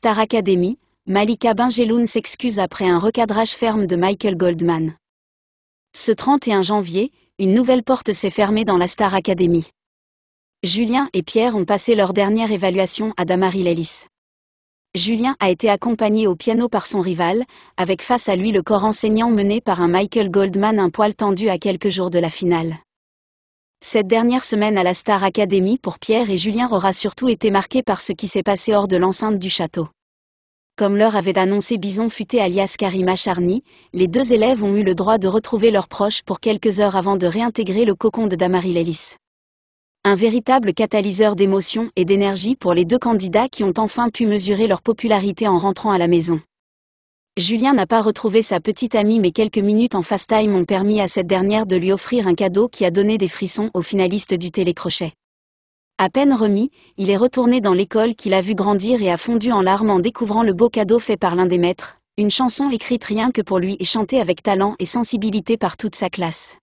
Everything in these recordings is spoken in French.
Star Academy, Malika Benjeloun s'excuse après un recadrage ferme de Michael Goldman. Ce 31 janvier, une nouvelle porte s'est fermée dans la Star Academy. Julien et Pierre ont passé leur dernière évaluation à Damary Lellis. Julien a été accompagné au piano par son rival, avec face à lui le corps enseignant mené par un Michael Goldman un poil tendu à quelques jours de la finale. Cette dernière semaine à la Star Academy pour Pierre et Julien aura surtout été marquée par ce qui s'est passé hors de l'enceinte du château. Comme l'heure avait annoncé Bison Futé alias Karima Charny, les deux élèves ont eu le droit de retrouver leurs proches pour quelques heures avant de réintégrer le cocon de Damary Lélis. Un véritable catalyseur d'émotions et d'énergie pour les deux candidats qui ont enfin pu mesurer leur popularité en rentrant à la maison. Julien n'a pas retrouvé sa petite amie mais quelques minutes en fast-time ont permis à cette dernière de lui offrir un cadeau qui a donné des frissons aux finalistes du télécrochet. À peine remis, il est retourné dans l'école qu'il a vu grandir et a fondu en larmes en découvrant le beau cadeau fait par l'un des maîtres, une chanson écrite rien que pour lui et chantée avec talent et sensibilité par toute sa classe.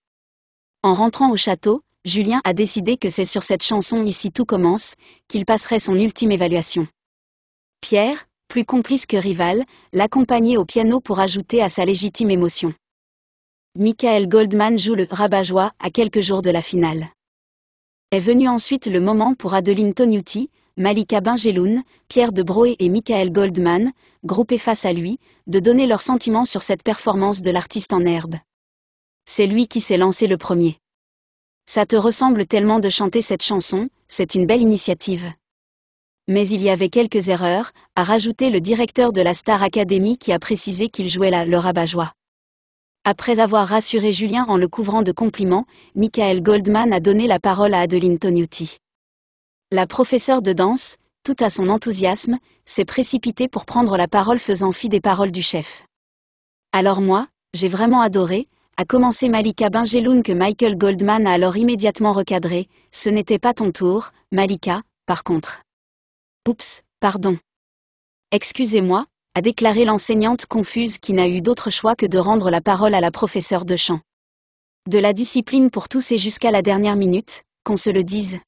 En rentrant au château, Julien a décidé que c'est sur cette chanson Ici tout commence qu'il passerait son ultime évaluation. Pierre, plus complice que rival, l'accompagner au piano pour ajouter à sa légitime émotion. Michael Goldman joue le rabat-joie à quelques jours de la finale. Est venu ensuite le moment pour Adeline Tognuti, Malika Bengeloun, Pierre de Broé et Michael Goldman, groupés face à lui, de donner leurs sentiments sur cette performance de l'artiste en herbe. C'est lui qui s'est lancé le premier. Ça te ressemble tellement de chanter cette chanson, c'est une belle initiative mais il y avait quelques erreurs, a rajouté le directeur de la Star Academy qui a précisé qu'il jouait la le rabat-joie. Après avoir rassuré Julien en le couvrant de compliments, Michael Goldman a donné la parole à Adeline Toniuti. La professeure de danse, tout à son enthousiasme, s'est précipitée pour prendre la parole faisant fi des paroles du chef. Alors moi, j'ai vraiment adoré, a commencé Malika Benjeloun que Michael Goldman a alors immédiatement recadré, ce n'était pas ton tour, Malika, par contre. Oups, pardon. Excusez-moi, a déclaré l'enseignante confuse qui n'a eu d'autre choix que de rendre la parole à la professeure de chant. De la discipline pour tous et jusqu'à la dernière minute, qu'on se le dise,